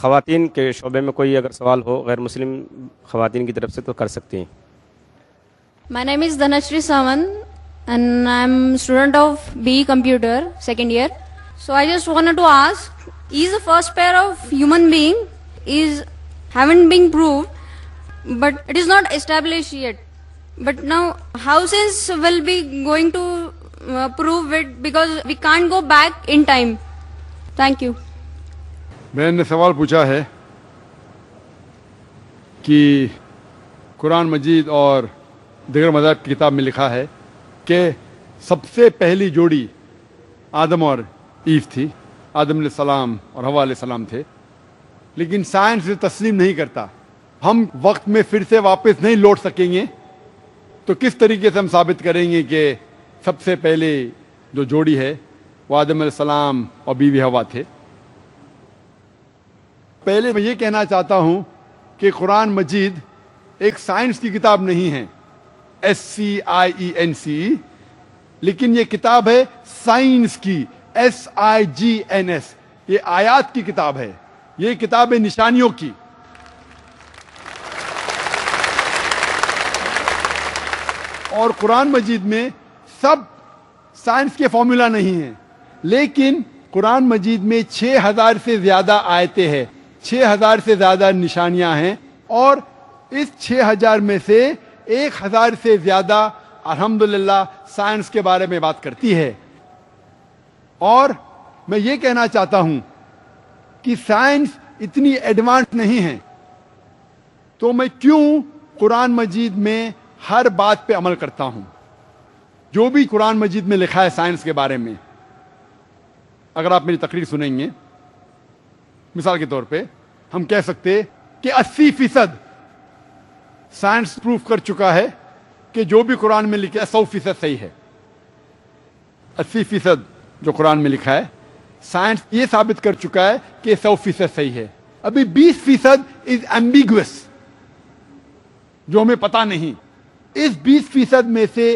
खातिन के शोबे में कोई अगर सवाल हो गैर मुस्लिम खातिन की तरफ से तो कर सकती हैं my name is Dhanashree Sawant and I am student of B computer second year so I just want to ask is the first pair of human being is haven being prove but it is not establish yet but now house will be going to prove it because we can go back in time thank you बहन ने सवाल पूछा है कि कुरान मजीद और दिगर मजाब की किताब में लिखा है कि सबसे पहली जोड़ी आदम और ईफ थी आदम सलाम और हवा सलाम थे लेकिन साइंस से तस्लीम नहीं करता हम वक्त में फिर से वापस नहीं लौट सकेंगे तो किस तरीके से हम साबित करेंगे कि सबसे पहले जो जोड़ी है वो आदम सलाम और बीवी हवा थे पहले मैं ये कहना चाहता हूँ कि कुरान मजीद एक साइंस की किताब नहीं है एस सी आई ई एन सी लेकिन ये किताब है साइंस की S I G N S ये आयात की किताब है ये किताब है निशानियों की और कुरान मजीद में सब साइंस के फॉर्मूला नहीं है लेकिन कुरान मजीद में 6000 से ज़्यादा आयतें हैं 6000 से ज़्यादा निशानियां हैं और इस 6000 में से 1000 से ज़्यादा अल्हम्दुलिल्लाह साइंस के बारे में बात करती है और मैं ये कहना चाहता हूं कि साइंस इतनी एडवांस नहीं है तो मैं क्यों कुरान मजीद में हर बात पे अमल करता हूं जो भी कुरान मजीद में लिखा है साइंस के बारे में अगर आप मेरी तकरीर सुनेंगे मिसाल के तौर पे हम कह सकते कि 80 फीसद साइंस प्रूफ कर चुका है कि जो भी कुरान में लिखा है सौ फीसद सही है अस्सी फीसद जो कुरान में लिखा है साइंस ये साबित कर चुका है कि सौ फीसद सही है अभी बीस फीसद इज एम्बिगुअस जो हमें पता नहीं इस बीस फीसद में से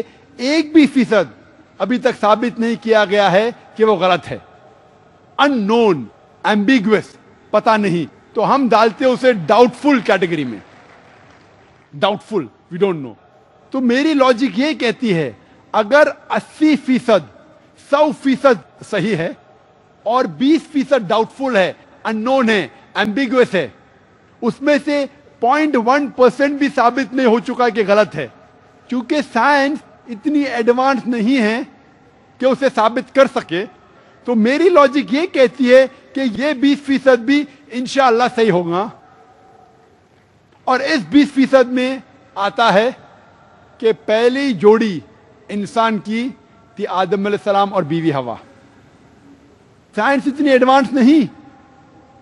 एक भी फीसद अभी तक साबित नहीं किया गया है कि वो गलत है अननोन एम्बिगुअस पता नहीं तो हम डालते उसे डाउटफुल कैटेगरी में डाउटफुल वी डोंट नो तो मेरी लॉजिक ये कहती है अगर 80 फीसद सौ फीसद सही है और 20 फीसद डाउटफुल है अननोन है एम्बिगुअस है उसमें से 0.1 परसेंट भी साबित नहीं हो चुका कि गलत है क्योंकि साइंस इतनी एडवांस नहीं है कि उसे साबित कर सके तो मेरी लॉजिक ये कहती है कि ये 20 फीसद भी इनशाला सही होगा और इस 20 फीसद में आता है कि पहली जोड़ी इंसान की थी आदम सलाम और बीवी हवा साइंस इतनी एडवांस नहीं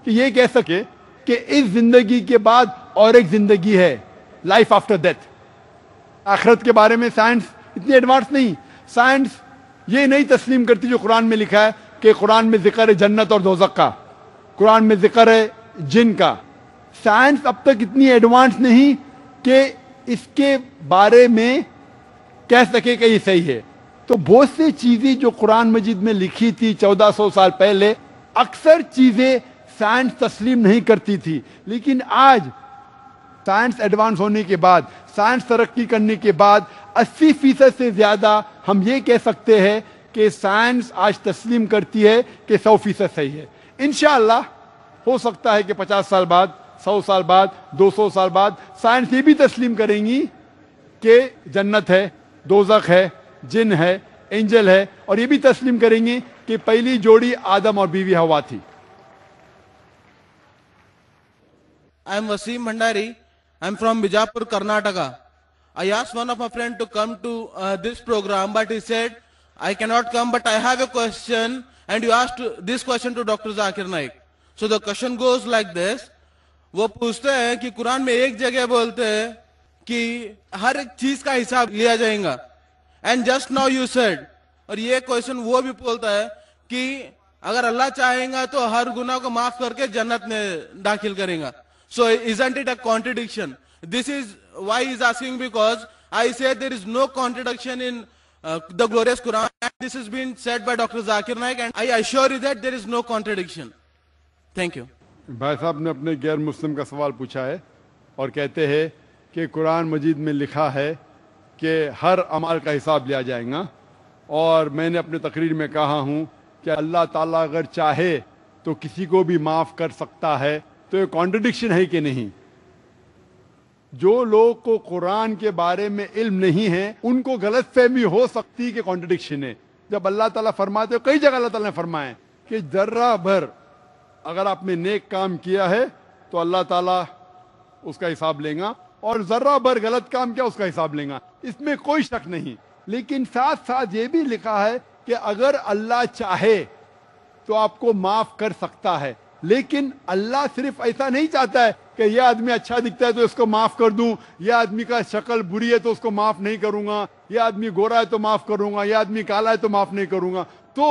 कि ये कह सके कि इस जिंदगी के बाद और एक जिंदगी है लाइफ आफ्टर डेथ आखरत के बारे में साइंस इतनी एडवांस नहीं साइंस ये नहीं तस्लीम करती जो कुरान में लिखा है कि कुरान में ज़िक्र है जन्नत और दोजक का कुरान में ज़िक्र है जिन का साइंस अब तक इतनी एडवांस नहीं कि इसके बारे में कह सके कि ये सही है तो बहुत सी चीज़ें जो कुरान मजीद में लिखी थी 1400 साल पहले अक्सर चीज़ें साइंस तस्लीम नहीं करती थी लेकिन आज साइंस एडवांस होने के बाद साइंस तरक्की करने के बाद 80 फीसद से ज़्यादा हम ये कह सकते हैं कि साइंस आज तस्लीम करती है कि सौ फीसद सही है इन हो सकता है कि पचास साल बाद सौ साल बाद दो सौ साल बाद साइंस ये भी तस्लीम करेंगी कि जन्नत है दोजक है जिन है एंजल है और ये भी तस्लीम करेंगी कि पहली जोड़ी आदम और बीवी हवा थी I am Wasim Bhandari I am from Bijapur Karnataka I ask one of a friend to come to this programme but is said I cannot come, but I have a question, and you asked this question to Dr. Zakir Naik. So the question goes like this. वो पूछते हैं कि कुरान में एक जगह बोलते हैं कि हर एक चीज का हिसाब लिया जाएगा and just now you said और ये क्वेश्चन वो भी बोलता है कि अगर अल्लाह चाहेगा तो हर गुना को माफ करके जन्नत में दाखिल करेगा so isn't it a contradiction this is why is asking because I say there is no contradiction in Uh, the glorious Quran. This has been said by Dr. Zakir Naik, and I assure you that there is no contradiction. Thank you. भाई साहब ने अपने गैर मुस्लिम का सवाल पूछा है और कहते हैं कि कुरान मजीद में लिखा है कि हर अमाल का हिसाब लिया जाएगा और मैंने अपने तकरीर में कहा हूँ कि अल्लाह ताला अगर चाहे तो किसी को भी माफ़ कर सकता है तो ये कॉन्ट्रडिक्शन है कि नहीं जो लोग को कुरान के बारे में इल्म नहीं है उनको गलत फहमी हो सकती है कि कॉन्ट्रडिक्शन है जब अल्लाह ताला फरमाते हो कई जगह अल्लाह ताला ने फरमाए कि जर्रा भर अगर आपने नेक काम किया है तो अल्लाह ताला उसका हिसाब लेगा और जर्रा भर गलत काम किया उसका हिसाब लेगा इसमें कोई शक नहीं लेकिन साथ साथ ये भी लिखा है कि अगर अल्लाह चाहे तो आपको माफ कर सकता है लेकिन अल्लाह सिर्फ ऐसा नहीं चाहता है कि यह आदमी अच्छा दिखता है तो इसको माफ कर दूं यह आदमी का शक्ल बुरी है तो उसको माफ नहीं करूंगा यह आदमी गोरा है तो माफ करूंगा यह आदमी काला है तो माफ नहीं करूंगा तो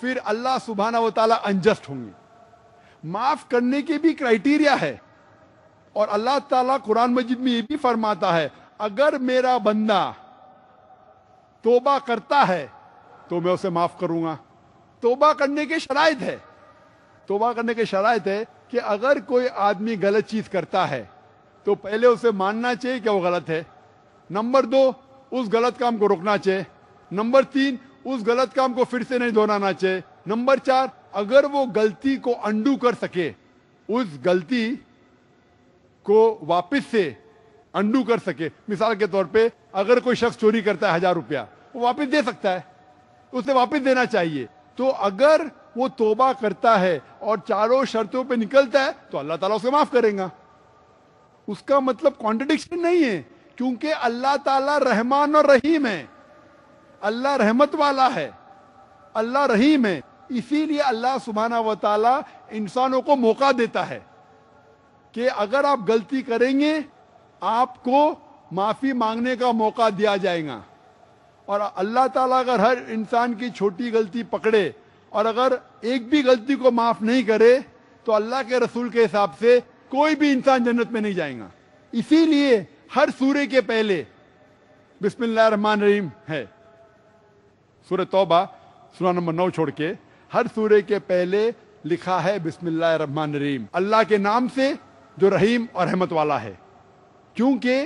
फिर अल्लाह सुबहाना व ताला अनजस्ट होंगे माफ करने की भी क्राइटेरिया है और अल्लाह ताला कुरान मजिद में ये भी फरमाता है अगर मेरा बंदा तोबा करता है तो मैं उसे माफ करूंगा तोबा करने के शराय है तोबा करने की शरात है कि अगर कोई आदमी गलत चीज़ करता है तो पहले उसे मानना चाहिए कि वो गलत है नंबर दो उस गलत काम को रोकना चाहिए नंबर तीन उस गलत काम को फिर से नहीं दोहराना चाहिए नंबर चार अगर वो गलती को अंडू कर सके उस गलती को वापस से अंडू कर सके मिसाल के तौर पे अगर कोई शख्स चोरी करता है हजार रुपया वो वापस दे सकता है उसे वापस देना चाहिए तो अगर वो तोबा करता है और चारों शर्तों पे निकलता है तो अल्लाह ताला उसे माफ करेगा उसका मतलब कॉन्ट्रडिक्शन नहीं है क्योंकि अल्लाह ताला रहमान और रहीम है अल्लाह रहमत वाला है अल्लाह रहीम है इसीलिए अल्लाह सुबहाना व ताला इंसानों को मौका देता है कि अगर आप गलती करेंगे आपको माफ़ी मांगने का मौका दिया जाएगा और अल्लाह ताला अगर हर इंसान की छोटी गलती पकड़े और अगर एक भी गलती को माफ नहीं करे तो अल्लाह के रसूल के हिसाब से कोई भी इंसान जन्नत में नहीं जाएगा इसीलिए हर सूर्य के पहले बिस्मिल्लाह रहमान रहीम है सूर्य तोबा सुना नंबर नौ छोड़ के हर सूर्य के पहले लिखा है बिस्मिल्लाह रहमान रहीम अल्लाह के नाम से जो रहीम और रहमत वाला है क्योंकि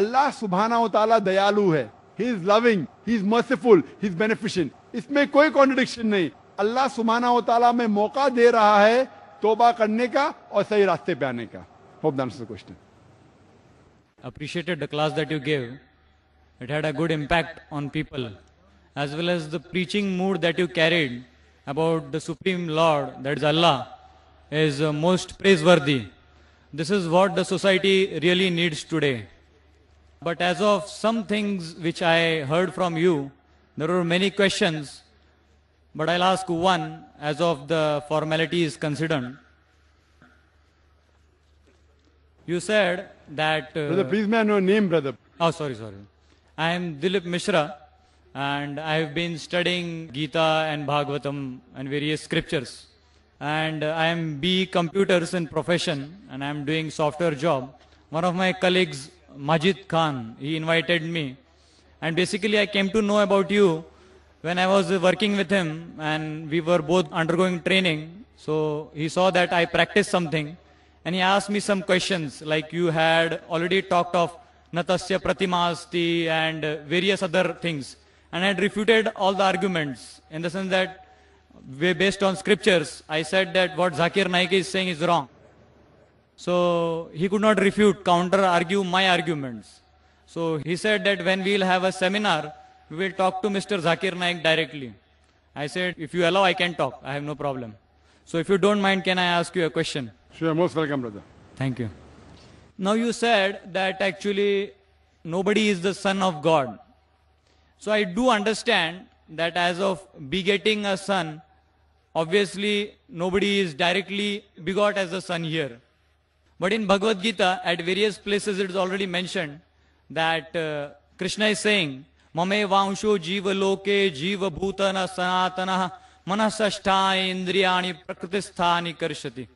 अल्लाह सुबहाना तला दयालु है he is loving he is merciful he is beneficent इसमें कोई कॉन्ट्रडिक्शन नहीं अल्लाह सुमाना वाली में मौका दे रहा है तोबा करने का और सही रास्ते पे आने का hope question appreciated the class that you give it had a good impact on people as well as the preaching mood that you carried about the supreme lord that is Allah is most praise this is what the society really needs today but as of some things which I heard from you there are many questions but I'll ask one as of the formality is concerned. You said that... Uh, brother, please may I know your name, brother? Oh, sorry, sorry. I am Dilip Mishra and I have been studying Gita and Bhagavatam and various scriptures. And I am B computers in profession and I am doing software job. One of my colleagues, Majid Khan, he invited me. And basically I came to know about you when I was working with him and we were both undergoing training, so he saw that I practiced something and he asked me some questions like you had already talked of Natasya Pratimasti and various other things. And I had refuted all the arguments in the sense that based on scriptures, I said that what Zakir Naik is saying is wrong. So he could not refute, counter argue my arguments. So he said that when we will have a seminar, we will talk to Mr. Zakir Naik directly. I said, if you allow, I can talk. I have no problem. So if you don't mind, can I ask you a question? Sure, most welcome, brother. Thank you. Now you said that actually nobody is the son of God. So I do understand that as of begetting a son, obviously nobody is directly begot as a son here. But in Bhagavad Gita, at various places it is already mentioned that uh, Krishna is saying ममे वांशो जीवलोके जीवभूतन सनातन मनसष्ठा इंद्रियाणि प्रकृतिस्थानि करशति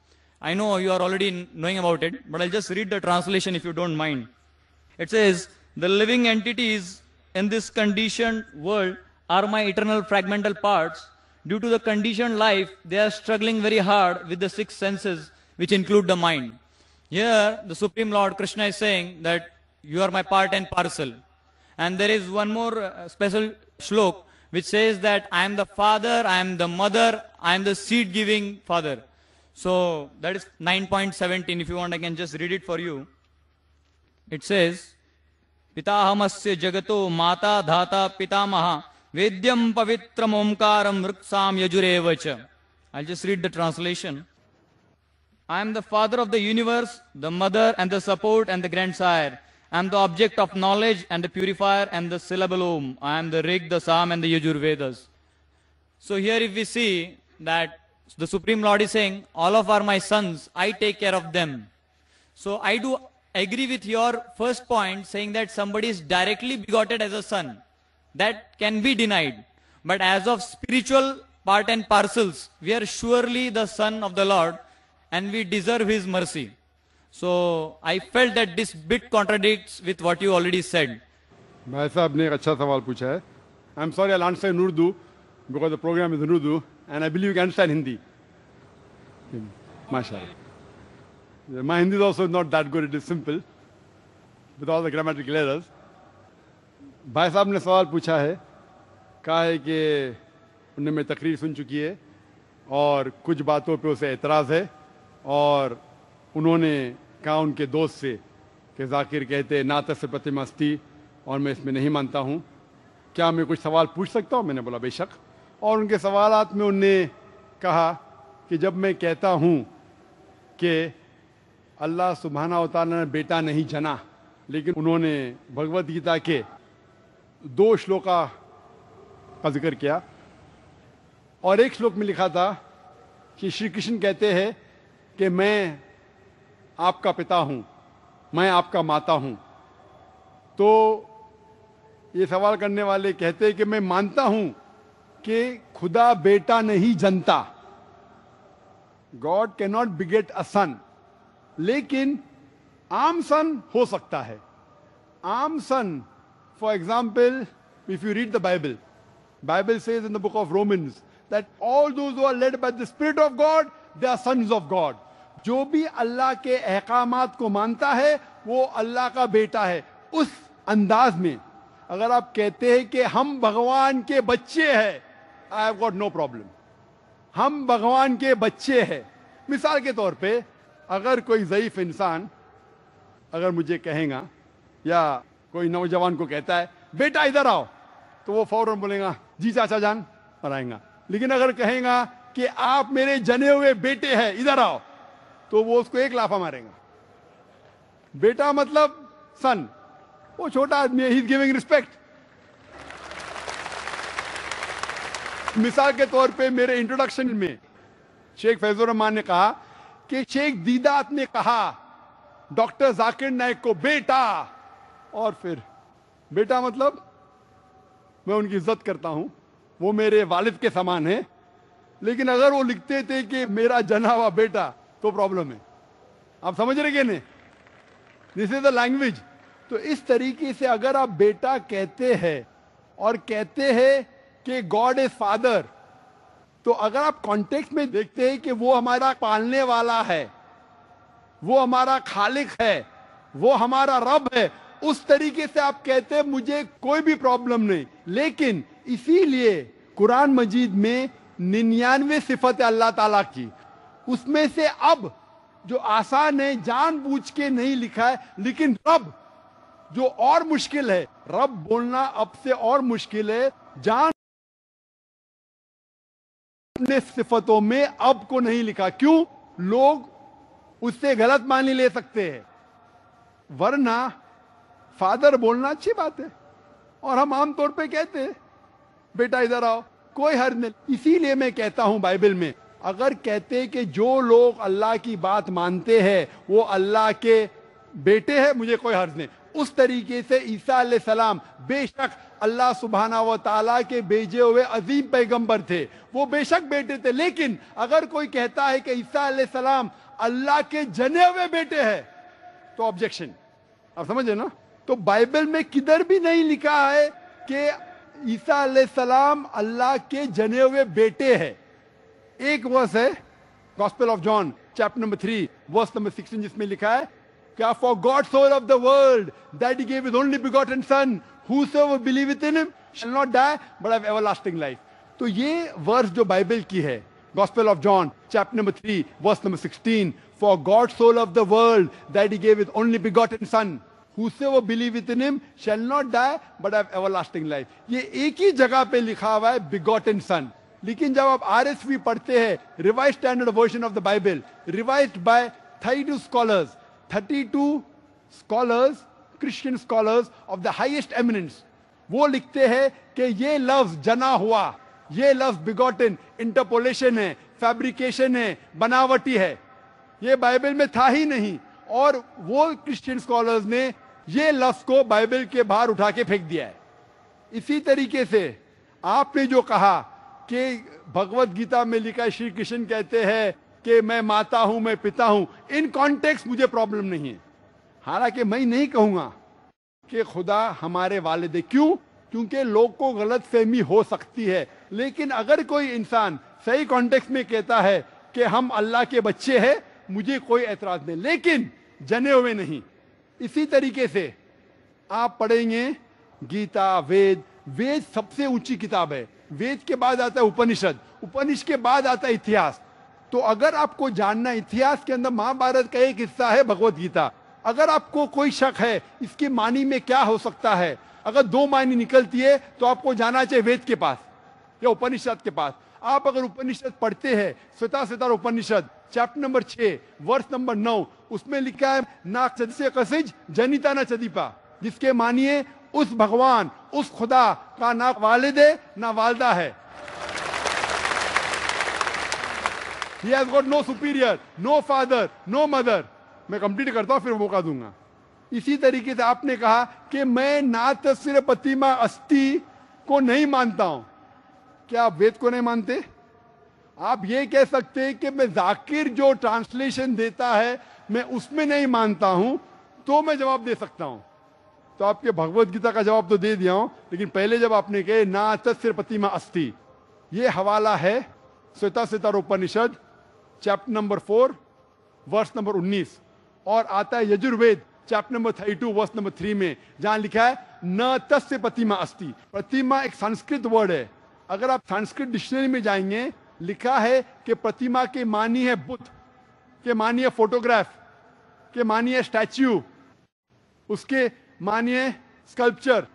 I know you are already knowing about it, but I'll just read the translation if you don't mind. It says, The living entities in this conditioned world are my eternal fragmental parts. Due to the conditioned life, they are struggling very hard with the six senses, which include the mind. Here, the Supreme Lord Krishna is saying that you are my part and parcel. And there is one more uh, special slok which says that I am the father, I am the mother, I am the seed giving father. So that is 9.17. If you want, I can just read it for you. It says, Pitahamasya jagato mata dhata pitamaha vedyam pavitram omkaram ruksam cha." I'll just read the translation. I am the father of the universe, the mother and the support and the grandsire. I am the object of knowledge and the purifier and the syllable Om. I am the Rig, the Sam and the Yajur Vedas. So here if we see that the Supreme Lord is saying, all of are my sons, I take care of them. So I do agree with your first point saying that somebody is directly begotten as a son. That can be denied. But as of spiritual part and parcels, we are surely the son of the Lord and we deserve his mercy. So I felt that this bit contradicts with what you already said. भाई साहब ने एक अच्छा सवाल पूछा है I am sorry I answer in Urdu because the programme is in Urdu and I believe you can understand Hindi माशाल्लाह my Hindi is also not that good it is simple with all the grammatical errors भाई साहब ने सवाल पूछा है कहा है कि उन्हें मैं तकरीर सुन चुकी है और कुछ बातों पे उसे एतराज़ है और उन्होंने कहा उनके दोस्त से कि जाकिर कहते नात से प्रतिमा मस्ती और मैं इसमें नहीं मानता हूँ क्या मैं कुछ सवाल पूछ सकता हूँ मैंने बोला बेशक और उनके सवाल में उनने कहा कि जब मैं कहता हूँ कि अल्लाह सुबहाना उतारा ने बेटा नहीं जना लेकिन उन्होंने भगवद गीता के दो श्लोक का जिक्र किया और एक श्लोक में लिखा था कि श्री कृष्ण कहते हैं कि मैं आपका पिता हूं मैं आपका माता हूं तो ये सवाल करने वाले कहते हैं कि मैं मानता हूं कि खुदा बेटा नहीं जनता God can not beget a son लेकिन आम सन हो सकता है आम son for example if you read the Bible Bible says in the book of Romans that all those are led by the spirit of God they are son of God जो भी अल्लाह के अहकाम को मानता है वो अल्लाह का बेटा है उस अंदाज में अगर आप कहते हैं कि हम भगवान के बच्चे हैं आई गॉट नो प्रॉब्लम हम भगवान के बच्चे हैं मिसाल के तौर पे अगर कोई ज़यीफ इंसान अगर मुझे कहेगा या कोई नौजवान को कहता है बेटा इधर आओ तो वो फौरन बोलेगा जी चाचा जान आएगा लेकिन अगर कहेगा कि आप मेरे जने हुए बेटे हैं इधर आओ तो वो उसको एक लाफा मारेगा बेटा मतलब सन वो छोटा आदमी है ही इज गिविंग रिस्पेक्ट मिसाल के तौर पे मेरे इंट्रोडक्शन में शेख फैजुर रहमान ने कहा कि शेख दीदात ने कहा डॉक्टर जाकिर नायक को बेटा और फिर बेटा मतलब मैं उनकी इज्जत करता हूं वो मेरे वालिद के समान है लेकिन अगर वो लिखते थे कि मेरा जनावा बेटा तो प्रॉब्लम है आप समझ रहे नहीं दिस इज द लैंग्वेज तो इस तरीके से अगर आप बेटा कहते हैं और कहते हैं कि गॉड इज फादर तो अगर आप कॉन्टेक्स्ट में देखते हैं कि वो हमारा पालने वाला है वो हमारा खालिक है वो हमारा रब है उस तरीके से आप कहते हैं मुझे कोई भी प्रॉब्लम नहीं लेकिन इसीलिए कुरान मजीद में निन्यानवे सिफत है अल्लाह ताला की उसमें से अब जो आसान ने जानबूझ के नहीं लिखा है लेकिन रब जो और मुश्किल है रब बोलना अब से और मुश्किल है जान अपने सिफतों में अब को नहीं लिखा क्यों लोग उससे गलत मानी ले सकते हैं वरना फादर बोलना अच्छी बात है और हम आमतौर पे कहते हैं बेटा इधर आओ कोई हर्ज नहीं इसीलिए मैं कहता हूं बाइबल में अगर कहते कि जो लोग अल्लाह की बात मानते हैं वो अल्लाह के बेटे हैं मुझे कोई हर्ज नहीं उस तरीके से ईसा सलाम बेशक अल्लाह सुबहाना व ताला के भेजे हुए अजीम पैगंबर थे वो बेशक बेटे थे लेकिन अगर कोई कहता है कि ईसा सलाम अल्लाह के जने हुए बेटे हैं तो ऑब्जेक्शन आप समझे ना तो बाइबल में किधर भी नहीं लिखा है कि ईसा सलाम अल्लाह के जने हुए बेटे हैं एक वर्स है gospel of John chapter number three verse number sixteen जिसमें लिखा है क्या for God soul of the world that gave his only begot and son believeth in shall not die but but everlasting life तो ये verse जो Bible की है gospel of John chapter number three verse number sixteen for God soul of the world that he gave his only begotten sun whosoever believeth in him shall not die but have everlasting life ये एक ही जगह पे लिखा हुआ है begotten सन लेकिन जब आप आर एस वी पढ़ते हैं revise standard version of the Bible revised by thirty two scholars thirty two scholars Christian scholars of the highest eminence वो लिखते हैं कि ये लफ्ज जना हुआ ये लफ्ज बिगॉटन इंटरपोलेशन है फैब्रिकेशन है बनावटी है ये बाइबल में था ही नहीं और वो क्रिश्चियन स्कॉलर्स ने ये लफ्ज को बाइबल के बाहर उठा के फेंक दिया है इसी तरीके से आपने जो कहा कि भगवत गीता में लिखा श्री कृष्ण कहते हैं कि मैं माता हूं मैं पिता हूं इन कॉन्टेक्स मुझे प्रॉब्लम नहीं है हालांकि मैं नहीं कहूंगा कि खुदा हमारे वालदे क्यों क्योंकि लोग को गलत फहमी हो सकती है लेकिन अगर कोई इंसान सही कॉन्टेक्स में कहता है कि हम अल्लाह के बच्चे हैं मुझे कोई एतराज नहीं लेकिन जने हुए नहीं इसी तरीके से आप पढ़ेंगे गीता वेद वेद सबसे ऊंची किताब है वेद के बाद आता है उपनिषद उपनिषद के बाद आता है इतिहास तो अगर आपको जानना इतिहास के अंदर महाभारत का एक हिस्सा है भगवत गीता अगर आपको कोई शक है इसके मानी में क्या हो सकता है अगर दो मायने निकलती है तो आपको जाना चाहिए वेद के पास या उपनिषद के पास आप अगर उपनिषद पढ़ते हैं स्वतः स्वतः उपनिषद चैप्टर नंबर छह वर्ष नंबर नौ उसमें लिखा है नाक सदी कसिज जनिता ना चदीपा जिसके मानिए उस भगवान उस खुदा का ना वालिद है ना वालदा है he has got no superior no father no mother मैं कंप्लीट करता हूँ फिर मौका दूंगा इसी तरीके से आपने कहा कि मैं ना तो सिर्फ प्रतिमा अस्थि को नहीं मानता हूं क्या आप वेद को नहीं मानते आप ये कह सकते हैं कि मैं जाकिर जो ट्रांसलेशन देता है मैं उसमें नहीं मानता हूं तो मैं जवाब दे सकता हूं तो आपके भगवत गीता का जवाब तो दे दिया हूं लेकिन पहले जब आपने कहे ना तस्य प्रतिमा अस्थि ये हवाला है श्वेता सीता सितारोपनिषद chapter number four verse number उन्नीस और आता है Yajurveda chapter number thirty two verse number three में जहां लिखा है न तस्य प्रतिमा अस्थि प्रतिमा एक संस्कृत वर्ड है अगर आप संस्कृत डिक्शनरी में जाएंगे लिखा है कि प्रतिमा के मानी है बुद्ध के मानी है फोटोग्राफ के मानी है स्टैच्यू उसके मानिए स्कल्पचर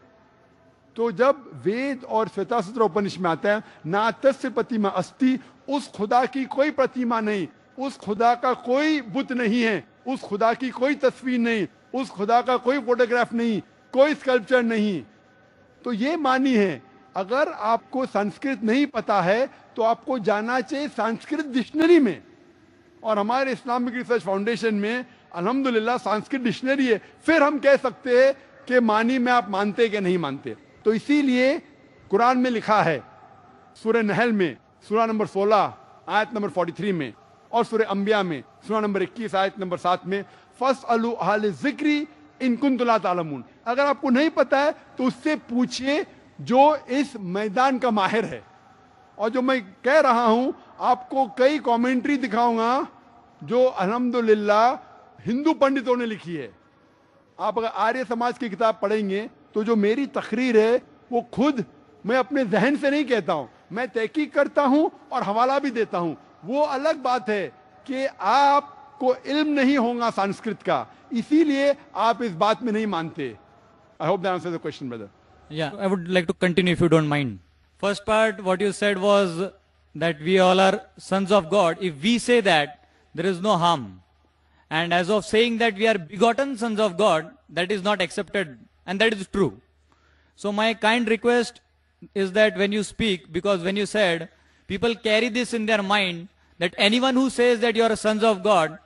तो जब वेद और सूत्र उपनिष में आता है नातस्य प्रतिमा अस्थि उस खुदा की कोई प्रतिमा नहीं उस खुदा का कोई बुत नहीं है उस खुदा की कोई तस्वीर नहीं उस खुदा का कोई फोटोग्राफ नहीं कोई स्कल्पचर नहीं तो ये मानी है अगर आपको संस्कृत नहीं पता है तो आपको जाना चाहिए संस्कृत डिक्शनरी में और हमारे इस्लामिक रिसर्च फाउंडेशन में अलहमदुल्ला सांस्कृत डिक्शनरी है फिर हम कह सकते हैं कि मानी में आप मानते कि नहीं मानते तो इसीलिए कुरान में लिखा है सूर्य नहल में सूर्य नंबर 16 आयत नंबर 43 में और सूर्य अंबिया में सूर्य नंबर 21 आयत नंबर 7 में फस अलू अल जिक्री इनकुन तलाम अगर आपको नहीं पता है तो उससे पूछिए जो इस मैदान का माहिर है और जो मैं कह रहा हूं आपको कई कमेंट्री दिखाऊंगा जो अलहमदुल्ला हिंदू पंडितों ने लिखी है आप अगर आर्य समाज की किताब पढ़ेंगे तो जो मेरी तकरीर है वो खुद मैं अपने जहन से नहीं कहता हूं मैं तहकीक करता हूं और हवाला भी देता हूं वो अलग बात है कि आपको इल्म नहीं होगा संस्कृत का इसीलिए आप इस बात में नहीं मानते I hope answer the question brother या I would like to continue if you don't mind first part what you said was that we all are sons of God if we say that is no harm And as of saying that we are begotten sons of God, that is not accepted and that is true. So my kind request is that when you speak, because when you said, people carry this in their mind that anyone who says that you are sons of God,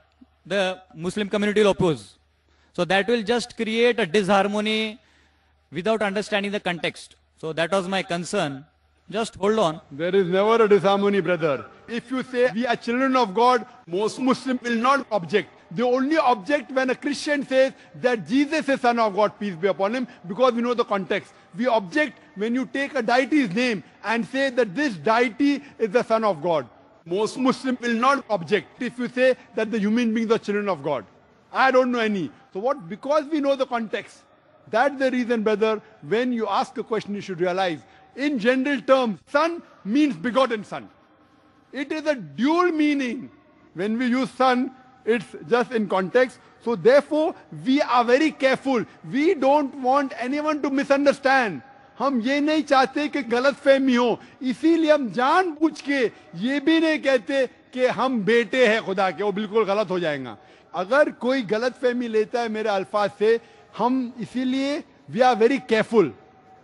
the Muslim community will oppose. So that will just create a disharmony without understanding the context. So that was my concern. Just hold on. There is never a disharmony, brother. If you say we are children of God, most Muslims will not object the only object when a Christian says that Jesus is Son of God, peace be upon him, because we know the context. We object when you take a deity's name and say that this deity is the Son of God. Most Muslims will not object if you say that the human beings are children of God. I don't know any. So what? Because we know the context. That's the reason, brother, when you ask a question, you should realize, in general terms, son means begotten son. It is a dual meaning. When we use son, It's just in context. So therefore, we are very careful. We don't want anyone to misunderstand. हम ये नहीं चाहते कि गलत फहमी हो इसीलिए हम जान पूछ के ये भी नहीं कहते कि हम बेटे हैं खुदा के वो बिल्कुल गलत हो जाएगा अगर कोई गलत फहमी लेता है मेरे अल्फाज से हम इसीलिए वी आर वेरी केयरफुल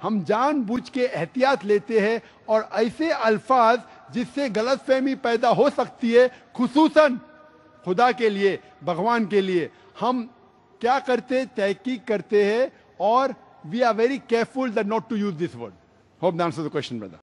हम जान बूझ के एहतियात लेते हैं और ऐसे अल्फाज जिससे गलत फहमी पैदा हो सकती है खसूसा खुदा के लिए भगवान के लिए हम क्या करते तहकीक करते हैं और we are very careful that not to use this word hope the answer the question brother